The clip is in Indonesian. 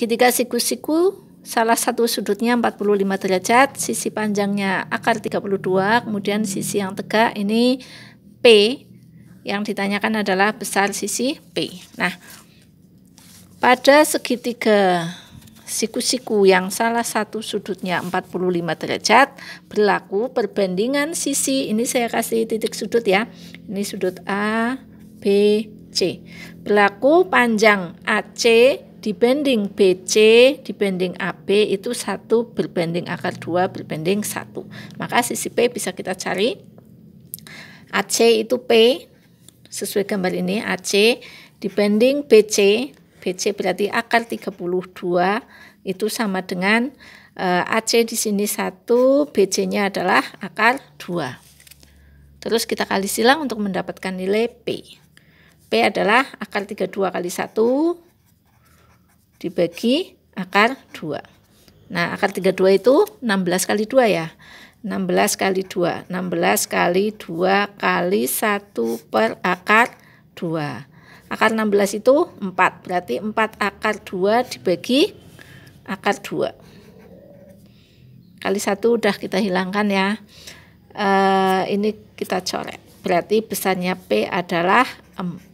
Segitiga siku-siku salah satu sudutnya 45 derajat, sisi panjangnya akar 32, kemudian sisi yang tegak ini P. Yang ditanyakan adalah besar sisi P. Nah, pada segitiga siku-siku yang salah satu sudutnya 45 derajat berlaku perbandingan sisi ini saya kasih titik sudut ya. Ini sudut A, B, C. Berlaku panjang AC dibanding BC dibanding AB itu satu berbanding akar 2 berbanding satu. Maka sisi P bisa kita cari. AC itu P sesuai gambar ini AC dibanding BC. BC berarti akar 32 itu sama dengan eh, AC di sini satu BC-nya adalah akar 2. Terus kita kali silang untuk mendapatkan nilai P. P adalah akar 32 kali 1 dibagi akar 2. Nah, akar 32 itu 16 kali 2 ya. 16 kali 2. 16 kali 2 kali 1 per akar 2. Akar 16 itu 4. Berarti 4 akar 2 dibagi akar 2. Kali 1 udah kita hilangkan ya. Uh, ini kita coret. Berarti besarnya P adalah 4.